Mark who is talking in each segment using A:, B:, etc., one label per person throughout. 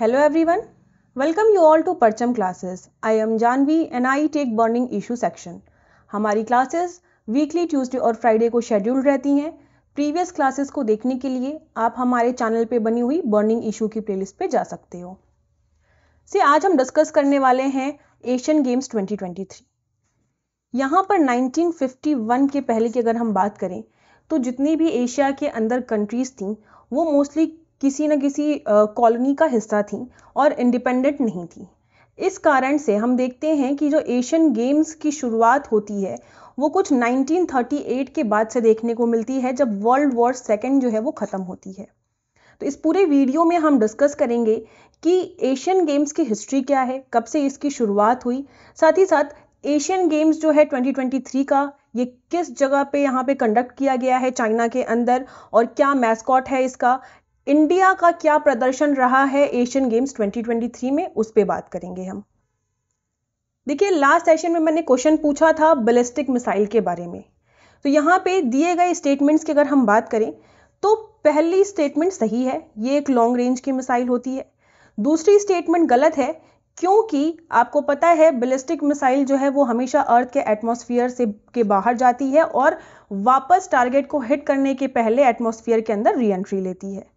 A: Hello everyone welcome you all to Parcham classes I am Janvi and I take burning issue section हमारी classes weekly Tuesday और Friday को scheduled रहती हैं previous classes को देखने के लिए आप हमारे चैनल पे बनी हुई बर्निंग इशू की प्लेलिस्ट पे जा सकते हो से आज हम डिस्कस करने वाले हैं एशियन गेम्स 2023 यहाँ पर 1951 के पहले की अगर हम बात करें तो जितनी भी एशिया के अंदर कंट्रीज थी वो मोस्टली किसी न किसी कॉलोनी का हिस्सा थी और इंडिपेंडेंट नहीं थी इस कारण से हम देखते हैं कि जो एशियन गेम्स की शुरुआत होती है वो कुछ 1938 के बाद से देखने को मिलती है जब वर्ल्ड वॉर सेकेंड जो है वो ख़त्म होती है तो इस पूरे वीडियो में हम डिस्कस करेंगे कि एशियन गेम्स की हिस्ट्री क्या है कब से इसकी शुरुआत हुई साथ ही साथ एशियन गेम्स जो है 2023 का ये किस जगह पे यहाँ पे कंडक्ट किया गया है चाइना के अंदर और क्या मैस्कॉट है इसका इंडिया का क्या प्रदर्शन रहा है एशियन गेम्स 2023 में उस पर बात करेंगे हम देखिए लास्ट सेशन में मैंने क्वेश्चन पूछा था बैलिस्टिक मिसाइल के बारे में तो यहाँ पे दिए गए स्टेटमेंट्स की अगर हम बात करें तो पहली स्टेटमेंट सही है ये एक लॉन्ग रेंज की मिसाइल होती है दूसरी स्टेटमेंट गलत है क्योंकि आपको पता है बैलिस्टिक मिसाइल जो है वो हमेशा अर्थ के एटमॉस्फेयर से के बाहर जाती है और वापस टारगेट को हिट करने के पहले एटमॉस्फेयर के अंदर री एंट्री लेती है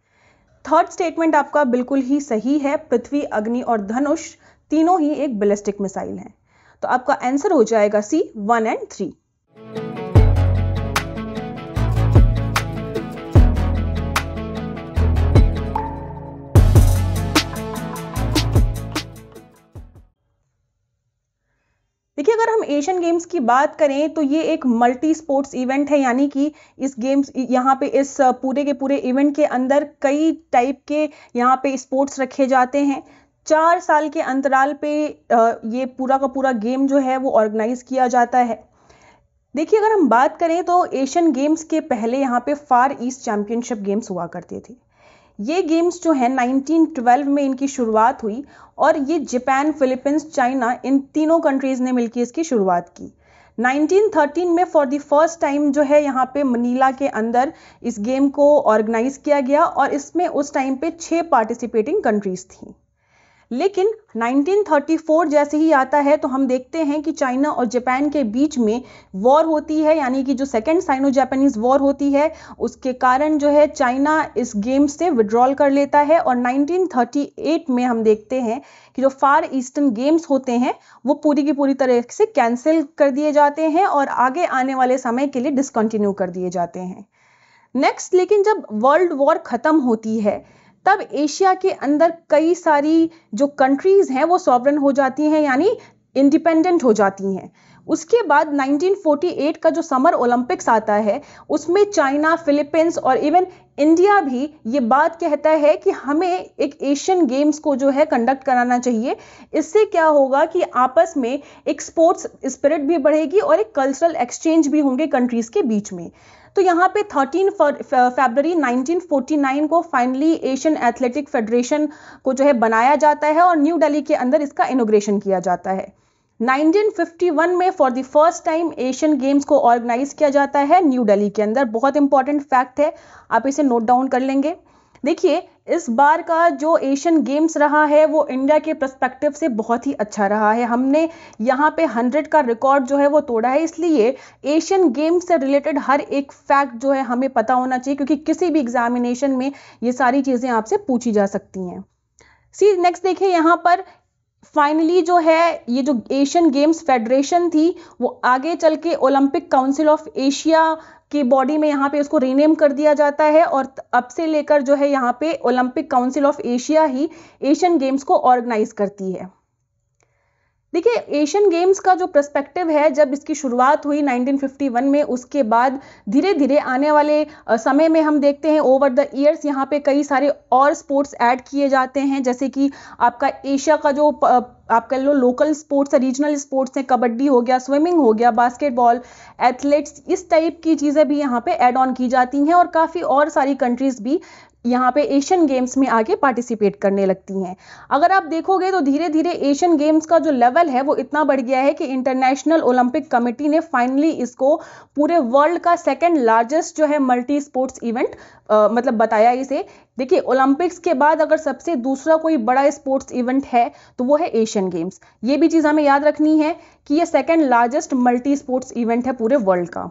A: थर्ड स्टेटमेंट आपका बिल्कुल ही सही है पृथ्वी अग्नि और धनुष तीनों ही एक बैलिस्टिक मिसाइल हैं तो आपका आंसर हो जाएगा C one and three Asian Games की बात करें तो ये एक मल्टी स्पोर्ट्स इवेंट है यानी कि इस गेम्स यहाँ पे इस पूरे के पूरे इवेंट के अंदर कई टाइप के यहाँ पे स्पोर्ट्स रखे जाते हैं चार साल के अंतराल पे ये पूरा का पूरा गेम जो है वो ऑर्गेनाइज किया जाता है देखिए अगर हम बात करें तो एशियन गेम्स के पहले यहाँ पे फार ईस्ट चैम्पियनशिप गेम्स हुआ करती थी ये गेम्स जो हैं 1912 में इनकी शुरुआत हुई और ये जापान फिलीपींस चाइना इन तीनों कंट्रीज़ ने मिलकर इसकी शुरुआत की 1913 में फॉर द फर्स्ट टाइम जो है यहाँ पे मनीला के अंदर इस गेम को ऑर्गेनाइज किया गया और इसमें उस टाइम पे छः पार्टिसिपेटिंग कंट्रीज थी लेकिन 1934 जैसे ही आता है तो हम देखते हैं कि चाइना और जापान के बीच में वॉर होती है यानी कि जो सेकेंड साइनो जापानीज वॉर होती है उसके कारण जो है चाइना इस गेम से विड्रॉल कर लेता है और 1938 में हम देखते हैं कि जो फार ईस्टर्न गेम्स होते हैं वो पूरी की पूरी तरह से कैंसिल कर दिए जाते हैं और आगे आने वाले समय के लिए डिसकंटिन्यू कर दिए जाते हैं नेक्स्ट लेकिन जब वर्ल्ड वॉर खत्म होती है तब एशिया के अंदर कई सारी जो कंट्रीज़ हैं वो सॉवरन हो जाती हैं यानी इंडिपेंडेंट हो जाती हैं उसके बाद 1948 का जो समर ओलंपिक्स आता है उसमें चाइना फिलीपींस और इवन इंडिया भी ये बात कहता है कि हमें एक एशियन गेम्स को जो है कंडक्ट कराना चाहिए इससे क्या होगा कि आपस में एक स्पोर्ट्स स्पिरिट भी बढ़ेगी और एक कल्चरल एक्सचेंज भी होंगे कंट्रीज के बीच में तो यहाँ पे 13 फरवरी 1949 को फाइनली एशियन एथलेटिक फेडरेशन को जो है बनाया जाता है और न्यू दिल्ली के अंदर इसका इनोग्रेशन किया जाता है 1951 में for the first time Asian Games को ऑर्गेनाइज किया जाता है न्यू दिल्ली के अंदर बहुत इंपॉर्टेंट फैक्ट है आप इसे नोट डाउन कर लेंगे देखिए इस बार का जो एशियन गेम्स रहा है वो इंडिया के प्रस्पेक्टिव से बहुत ही अच्छा रहा है हमने यहाँ पे 100 का रिकॉर्ड जो है वो तोड़ा है इसलिए एशियन गेम्स से रिलेटेड हर एक फैक्ट जो है हमें पता होना चाहिए क्योंकि किसी भी एग्जामिनेशन में ये सारी चीज़ें आपसे पूछी जा सकती हैं सी नेक्स्ट देखिए यहाँ पर फाइनली जो है ये जो एशियन गेम्स फेडरेशन थी वो आगे चल के ओलंपिक काउंसिल ऑफ एशिया की बॉडी में यहाँ पे उसको रीनेम कर दिया जाता है और अब से लेकर जो है यहाँ पे ओलंपिक काउंसिल ऑफ एशिया ही एशियन गेम्स को ऑर्गेनाइज करती है देखिए एशियन गेम्स का जो प्रस्पेक्टिव है जब इसकी शुरुआत हुई 1951 में उसके बाद धीरे धीरे आने वाले समय में हम देखते हैं ओवर द ईयर्स यहाँ पे कई सारे और स्पोर्ट्स ऐड किए जाते हैं जैसे कि आपका एशिया का जो आप कह लो लोकल स्पोर्ट्स है रीजनल स्पोर्ट्स हैं कबड्डी हो गया स्विमिंग हो गया बास्केटबॉल एथलेट्स इस टाइप की चीज़ें भी यहाँ पे ऐड ऑन की जाती हैं और काफ़ी और सारी कंट्रीज़ भी यहाँ पे एशियन गेम्स में आगे पार्टिसिपेट करने लगती हैं अगर आप देखोगे तो धीरे धीरे एशियन गेम्स का जो लेवल है वो इतना बढ़ गया है कि इंटरनेशनल ओलंपिक कमेटी ने फाइनली इसको पूरे वर्ल्ड का सेकेंड लार्जेस्ट जो है मल्टी स्पोर्ट्स इवेंट मतलब बताया इसे देखिए ओलंपिक्स के बाद अगर सबसे दूसरा कोई बड़ा स्पोर्ट्स इवेंट है तो वो है एशियन गेम्स ये भी चीज़ हमें याद रखनी है कि ये second largest multi sports event है पूरे वर्ल्ड का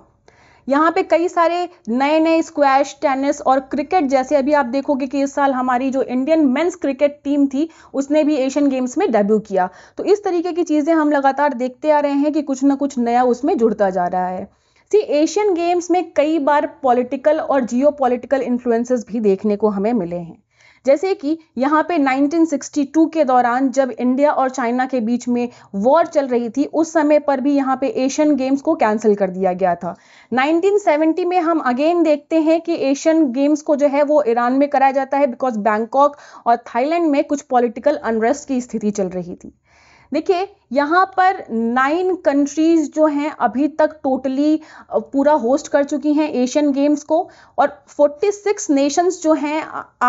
A: यहाँ पे कई सारे नए नए स्क्वैश टेनिस और क्रिकेट जैसे अभी आप देखोगे कि इस साल हमारी जो इंडियन मेंस क्रिकेट टीम थी उसने भी एशियन गेम्स में डेब्यू किया तो इस तरीके की चीज़ें हम लगातार देखते आ रहे हैं कि कुछ ना कुछ नया उसमें जुड़ता जा रहा है सी एशियन गेम्स में कई बार पॉलिटिकल और जियो पॉलिटिकल इन्फ्लुएंसेस भी देखने को हमें मिले हैं जैसे कि यहाँ पे 1962 के दौरान जब इंडिया और चाइना के बीच में वॉर चल रही थी उस समय पर भी यहाँ पे एशियन गेम्स को कैंसिल कर दिया गया था 1970 में हम अगेन देखते हैं कि एशियन गेम्स को जो है वो ईरान में कराया जाता है बिकॉज बैंकॉक और थाईलैंड में कुछ पॉलिटिकल अनरेस्ट की स्थिति चल रही थी देखिए यहाँ पर नाइन कंट्रीज जो हैं अभी तक टोटली पूरा होस्ट कर चुकी हैं एशियन गेम्स को और 46 नेशंस जो हैं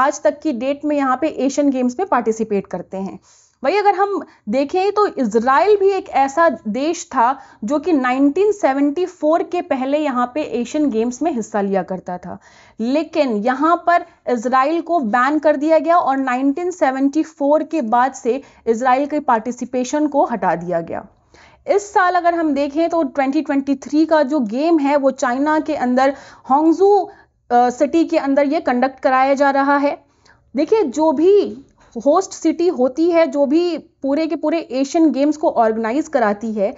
A: आज तक की डेट में यहाँ पे एशियन गेम्स में पार्टिसिपेट करते हैं भाई अगर हम देखें तो इसराइल भी एक ऐसा देश था जो कि 1974 के पहले यहाँ पे एशियन गेम्स में हिस्सा लिया करता था लेकिन यहाँ पर इसराइल को बैन कर दिया गया और 1974 के बाद से इसराइल के पार्टिसिपेशन को हटा दिया गया इस साल अगर हम देखें तो 2023 का जो गेम है वो चाइना के अंदर होंगजू सिटी के अंदर ये कंडक्ट कराया जा रहा है देखिए जो भी होस्ट सिटी होती है जो भी पूरे के पूरे एशियन गेम्स को ऑर्गेनाइज कराती है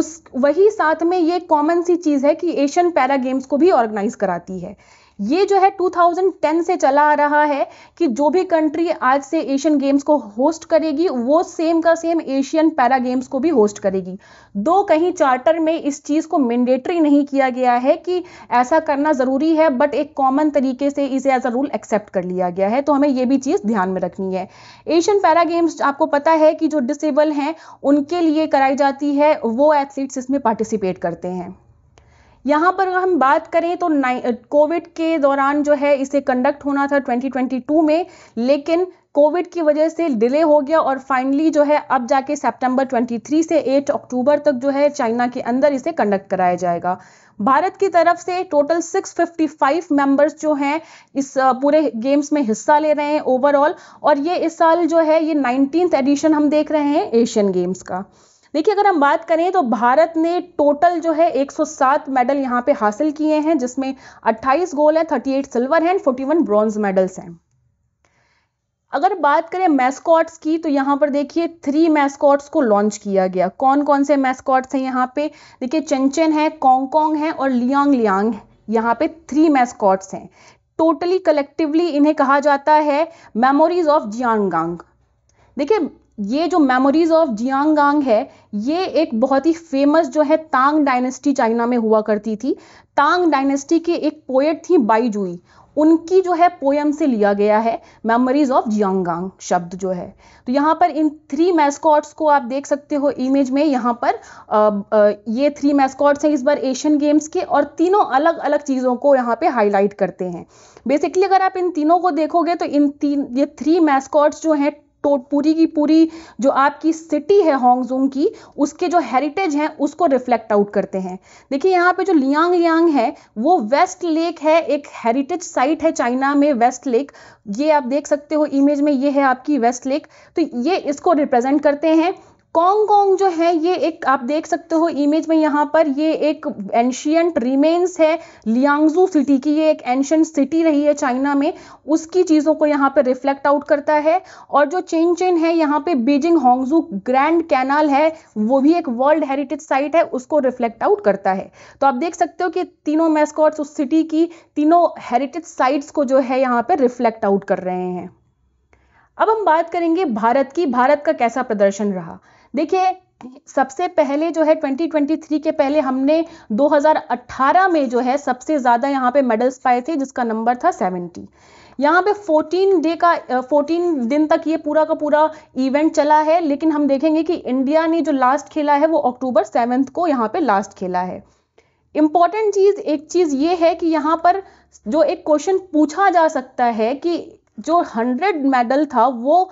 A: उस वही साथ में ये कॉमन सी चीज़ है कि एशियन पैरा गेम्स को भी ऑर्गेनाइज कराती है ये जो है 2010 से चला आ रहा है कि जो भी कंट्री आज से एशियन गेम्स को होस्ट करेगी वो सेम का सेम एशियन पैरा गेम्स को भी होस्ट करेगी दो कहीं चार्टर में इस चीज़ को मैंडेटरी नहीं किया गया है कि ऐसा करना ज़रूरी है बट एक कॉमन तरीके से इसे एज अ रूल एक्सेप्ट कर लिया गया है तो हमें ये भी चीज़ ध्यान में रखनी है एशियन पैरा गेम्स आपको पता है कि जो डिसेबल हैं उनके लिए कराई जाती है वो एथलीट्स इसमें पार्टिसिपेट करते हैं यहाँ पर हम बात करें तो कोविड के दौरान जो है इसे कंडक्ट होना था 2022 में लेकिन कोविड की वजह से डिले हो गया और फाइनली जो है अब जाके सितंबर 23 से 8 अक्टूबर तक जो है चाइना के अंदर इसे कंडक्ट कराया जाएगा भारत की तरफ से टोटल 655 मेंबर्स जो हैं इस पूरे गेम्स में हिस्सा ले रहे हैं ओवरऑल और ये इस साल जो है ये नाइनटीन एडिशन हम देख रहे हैं एशियन गेम्स का देखिए अगर हम बात करें तो भारत ने टोटल जो है 107 मेडल यहाँ पे हासिल किए हैं जिसमें 28 गोल्ड है 38 सिल्वर हैं 41 ब्रॉन्ज मेडल्स हैं अगर बात करें मैस्कॉट्स की तो यहाँ पर देखिए थ्री मैस्कॉट्स को लॉन्च किया गया कौन कौन से मैस्कॉट्स हैं यहाँ पे देखिए चंचन है कांगकॉन्ग है और लियांग लियांग यहाँ पे थ्री मैस्कॉट्स हैं टोटली कलेक्टिवली इन्हें कहा जाता है मेमोरीज ऑफ जियांगांग देखिए ये जो मेमोरीज ऑफ जियांगांग है ये एक बहुत ही फेमस जो है तांग डायनेस्टी चाइना में हुआ करती थी तांग डायनेस्टी की एक पोएट थी बाईजुई उनकी जो है पोयम से लिया गया है मेमोरीज ऑफ जियांगांग शब्द जो है तो यहाँ पर इन थ्री मैस्कॉट्स को आप देख सकते हो इमेज में यहाँ पर आ, आ, ये थ्री मैस्कॉट्स हैं इस बार एशियन गेम्स के और तीनों अलग अलग चीज़ों को यहाँ पे हाईलाइट करते हैं बेसिकली अगर आप इन तीनों को देखोगे तो इन तीन ये थ्री मैस्कॉट्स जो हैं तो पूरी की पूरी जो आपकी सिटी है होंगजोंग की उसके जो हेरिटेज हैं उसको रिफ्लेक्ट आउट करते हैं देखिए यहाँ पे जो लियांग लियांग है वो वेस्ट लेक है एक हेरिटेज साइट है चाइना में वेस्ट लेक ये आप देख सकते हो इमेज में ये है आपकी वेस्ट लेक तो ये इसको रिप्रेजेंट करते हैं कॉन्ग कॉन्ग जो है ये एक आप देख सकते हो इमेज में यहाँ पर ये एक एंशियंट रिमेन्स है लियांगजू सिटी की ये एक एंशियंट सिटी रही है चाइना में उसकी चीज़ों को यहाँ पर रिफ्लेक्ट आउट करता है और जो चेन चेन है यहाँ पे बीजिंग होंगजू ग्रैंड कैनाल है वो भी एक वर्ल्ड हेरिटेज साइट है उसको रिफ्लेक्ट आउट करता है तो आप देख सकते हो कि तीनों मेस्कॉट्स उस सिटी की तीनों हेरिटेज साइट्स को जो है यहाँ पर रिफ्लेक्ट आउट कर रहे हैं अब हम बात करेंगे भारत की भारत का कैसा प्रदर्शन रहा देखिए सबसे पहले जो है 2023 के पहले हमने 2018 में जो है सबसे ज़्यादा यहाँ पे मेडल्स पाए थे जिसका नंबर था 70 यहाँ पे 14 डे का 14 दिन तक ये पूरा का पूरा इवेंट चला है लेकिन हम देखेंगे कि इंडिया ने जो लास्ट खेला है वो अक्टूबर सेवेंथ को यहाँ पे लास्ट खेला है इम्पॉर्टेंट चीज़ एक चीज़ ये है कि यहाँ पर जो एक क्वेश्चन पूछा जा सकता है कि जो 100 मेडल था वो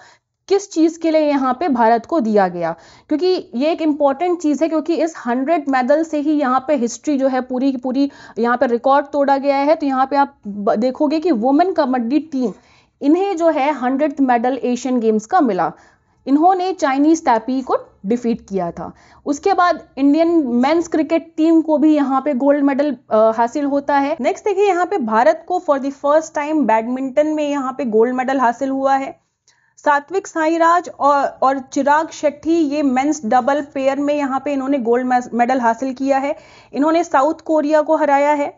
A: किस चीज़ के लिए यहाँ पे भारत को दिया गया क्योंकि ये एक इम्पॉर्टेंट चीज़ है क्योंकि इस हंड्रेड मेडल से ही यहाँ पे हिस्ट्री जो है पूरी की पूरी यहाँ पे रिकॉर्ड तोड़ा गया है तो यहाँ पे आप देखोगे कि वुमेन कबड्डी टीम इन्हें जो है हंड्रेड मेडल एशियन गेम्स का मिला इन्होंने चाइनीज टैपी को डिफीट किया था उसके बाद इंडियन मेंस क्रिकेट टीम को भी यहाँ पे गोल्ड मेडल हासिल होता है नेक्स्ट देखिए यहाँ पे भारत को for the first time badminton में यहाँ पे गोल्ड मेडल हासिल हुआ है सात्विक साईराज और और चिराग शेट्टी ये मेंस डबल पेयर में यहाँ पे इन्होंने गोल्ड मेडल हासिल किया है इन्होंने साउथ कोरिया को हराया है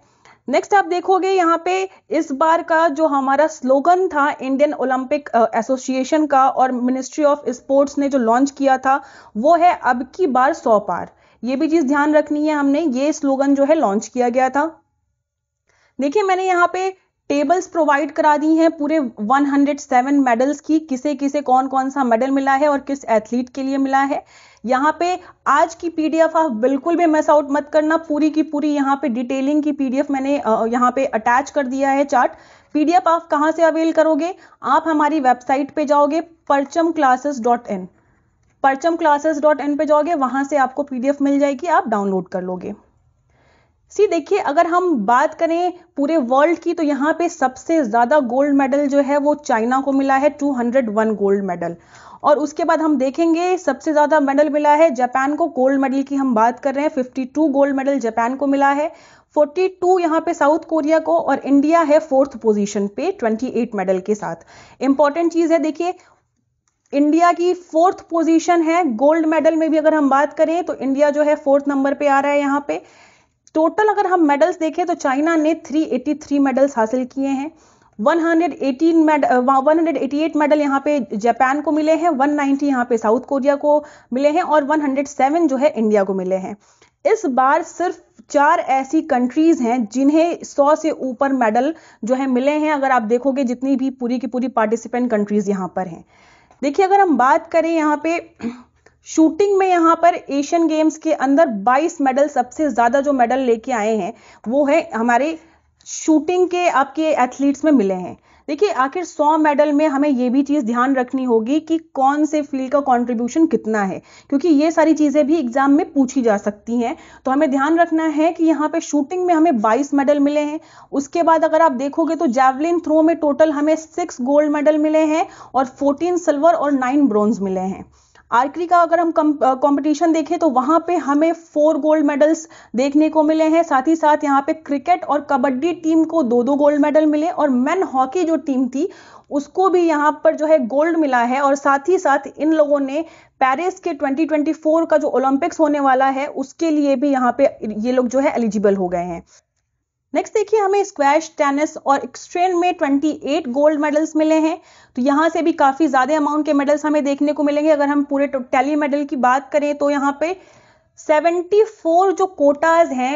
A: नेक्स्ट आप देखोगे यहाँ पे इस बार का जो हमारा स्लोगन था इंडियन ओलंपिक एसोसिएशन का और मिनिस्ट्री ऑफ स्पोर्ट्स ने जो लॉन्च किया था वो है अब की बार सौ पार ये भी चीज ध्यान रखनी है हमने ये स्लोगन जो है लॉन्च किया गया था देखिए मैंने यहाँ पे टेबल्स प्रोवाइड करा दी हैं पूरे 107 मेडल्स की किसे किसे कौन कौन सा मेडल मिला है और किस एथलीट के लिए मिला है यहाँ पे आज की पीडीएफ आप बिल्कुल भी मिस आउट मत करना पूरी की पूरी यहाँ पे डिटेलिंग की पीडीएफ मैंने यहाँ पे अटैच कर दिया है चार्ट पीडीएफ आप कहाँ से अवेल करोगे आप हमारी वेबसाइट पे जाओगे परचम क्लासेस डॉट इन परचम क्लासेस डॉट इन पे जाओगे वहां से आपको पीडीएफ मिल जाएगी आप डाउनलोड कर लोगे सी देखिए अगर हम बात करें पूरे वर्ल्ड की तो यहाँ पे सबसे ज़्यादा गोल्ड मेडल जो है वो चाइना को मिला है 201 गोल्ड मेडल और उसके बाद हम देखेंगे सबसे ज़्यादा मेडल मिला है जापान को गोल्ड मेडल की हम बात कर रहे हैं 52 गोल्ड मेडल जापान को मिला है 42 टू यहाँ पे साउथ कोरिया को और इंडिया है फोर्थ पोजिशन पे 28 मेडल के साथ इंपॉर्टेंट चीज़ है देखिए इंडिया की फोर्थ पोजीशन है गोल्ड मेडल में भी अगर हम बात करें तो इंडिया जो है फोर्थ नंबर पे आ रहा है यहाँ पे टोटल अगर हम मेडल्स देखें तो चाइना ने 383 मेडल्स हासिल किए हैं 118 मेडल 188 मेडल यहाँ पे जापान को मिले हैं 190 यहाँ पे साउथ कोरिया को मिले हैं और 107 जो है इंडिया को मिले हैं इस बार सिर्फ चार ऐसी कंट्रीज हैं जिन्हें 100 से ऊपर मेडल जो है मिले हैं अगर आप देखोगे जितनी भी पूरी की पूरी पार्टिसिपेंट कंट्रीज यहाँ पर हैं देखिए अगर हम बात करें यहाँ पे शूटिंग में यहां पर एशियन गेम्स के अंदर 22 मेडल सबसे ज्यादा जो मेडल लेके आए हैं वो है हमारे शूटिंग के आपके एथलीट्स में मिले हैं देखिए आखिर 100 मेडल में हमें ये भी चीज़ ध्यान रखनी होगी कि कौन से फील्ड का कंट्रीब्यूशन कितना है क्योंकि ये सारी चीज़ें भी एग्जाम में पूछी जा सकती हैं तो हमें ध्यान रखना है कि यहाँ पे शूटिंग में हमें 22 मेडल मिले हैं उसके बाद अगर आप देखोगे तो जैवलिन थ्रो में टोटल हमें सिक्स गोल्ड मेडल मिले हैं और फोर्टीन सिल्वर और नाइन ब्रॉन्ज मिले हैं आर्करी का अगर हम कंपटीशन देखें तो वहां पे हमें फोर गोल्ड मेडल्स देखने को मिले हैं साथ ही साथ यहाँ पे क्रिकेट और कबड्डी टीम को दो दो गोल्ड मेडल मिले और मैन हॉकी जो टीम थी उसको भी यहाँ पर जो है गोल्ड मिला है और साथ ही साथ इन लोगों ने पेरिस के 2024 का जो ओलंपिक्स होने वाला है उसके लिए भी यहाँ पे ये लोग जो है एलिजिबल हो गए हैं नेक्स्ट देखिए हमें स्क्वैश टेनिस और एक्सट्रेन में 28 गोल्ड मेडल्स मिले हैं तो यहाँ से भी काफ़ी ज़्यादा अमाउंट के मेडल्स हमें देखने को मिलेंगे अगर हम पूरे टैली मेडल की बात करें तो यहाँ पे 74 जो कोटाज हैं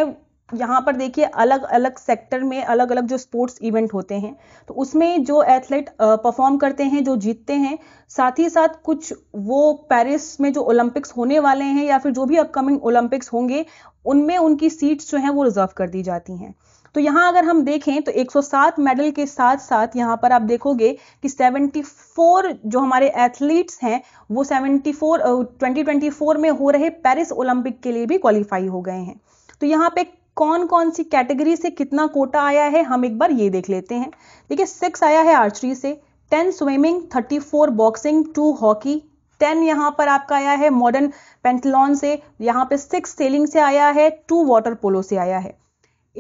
A: यहाँ पर देखिए अलग अलग सेक्टर में अलग अलग जो स्पोर्ट्स इवेंट होते हैं तो उसमें जो एथलीट परफॉर्म करते हैं जो जीतते हैं साथ ही साथ कुछ वो पेरिस में जो ओलंपिक्स होने वाले हैं या फिर जो भी अपकमिंग ओलंपिक्स होंगे उनमें उनकी सीट्स जो हैं वो रिजर्व कर दी जाती हैं तो यहाँ अगर हम देखें तो 107 मेडल के साथ साथ यहाँ पर आप देखोगे कि 74 जो हमारे एथलीट्स हैं वो 74 2024 में हो रहे पेरिस ओलंपिक के लिए भी क्वालिफाई हो गए हैं तो यहाँ पे कौन कौन सी कैटेगरी से कितना कोटा आया है हम एक बार ये देख लेते हैं देखिए सिक्स आया है आर्चरी से ten swimming thirty four boxing two hockey ten यहाँ पर आपका आया है मॉडर्न पेंटलॉन से यहाँ पे सिक्स सेलिंग से आया है टू वाटर पोलो से आया है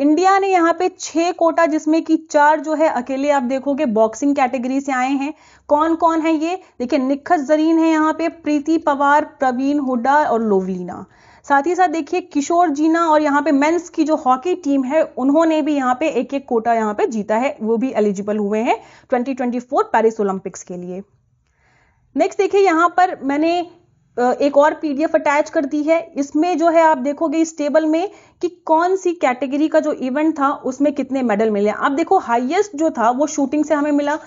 A: इंडिया ने यहाँ पे छह कोटा जिसमें कि चार जो है अकेले आप देखोगे बॉक्सिंग कैटेगरी से आए हैं कौन कौन है ये देखिए निखत जरीन है यहाँ पे प्रीति पवार प्रवीण हुडा और लोवलीना साथ ही साथ देखिए किशोर जीना और यहाँ पे मेंस की जो हॉकी टीम है उन्होंने भी यहाँ पे एक एक कोटा यहाँ पे जीता है वो भी एलिजिबल हुए हैं 2024 पेरिस ओलंपिक्स के लिए नेक्स्ट देखिए यहाँ पर मैंने एक और पीडीएफ अटैच कर दी है इसमें जो है आप देखोगे इस टेबल में कि कौन सी कैटेगरी का जो इवेंट था उसमें कितने मेडल मिले आप देखो हाईएस्ट जो था वो शूटिंग से हमें मिला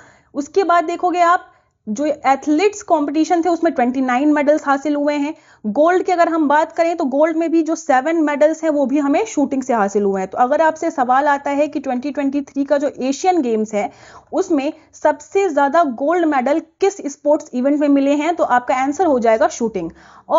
A: उसके बाद देखोगे आप जो एथलीट्स कंपटीशन थे उसमें 29 मेडल्स हासिल हुए हैं गोल्ड की अगर हम बात करें तो गोल्ड में भी जो सेवन मेडल्स हैं वो भी हमें शूटिंग से हासिल हुए हैं तो अगर आपसे सवाल आता है कि 2023 का जो एशियन गेम्स है उसमें सबसे ज्यादा गोल्ड मेडल किस स्पोर्ट्स इवेंट में मिले हैं तो आपका आंसर हो जाएगा शूटिंग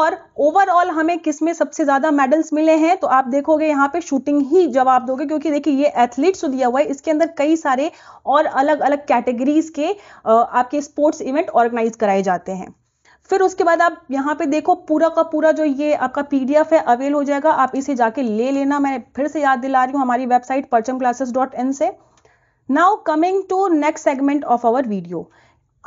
A: और ओवरऑल हमें किस में सबसे ज्यादा मेडल्स मिले हैं तो आप देखोगे यहाँ पे शूटिंग ही जवाब दोगे क्योंकि देखिए ये एथलीट्स दिया हुआ है इसके अंदर कई सारे और अलग अलग कैटेगरीज के आपके स्पोर्ट्स इवेंट ऑर्गेनाइज कराए जाते हैं फिर उसके बाद आप यहाँ पे देखो पूरा का पूरा जो ये आपका पीडीएफ है अवेल हो जाएगा आप इसे जाके ले लेना मैं फिर से याद दिला रही हूँ हमारी वेबसाइट परचम क्लासेस डॉट इन से now coming to next segment of our video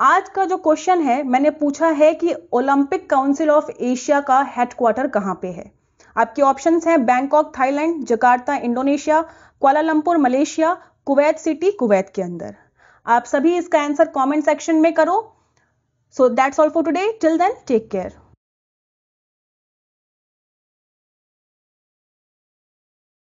A: आज का जो क्वेश्चन है मैंने पूछा है कि ओलंपिक काउंसिल ऑफ एशिया का हेडक्वार्टर कहाँ पे है आपके ऑप्शन हैं Bangkok Thailand Jakarta Indonesia Kuala Lumpur Malaysia Kuwait City Kuwait के अंदर आप सभी इसका आंसर कमेंट सेक्शन में करो So that's all for today. Till then, take care.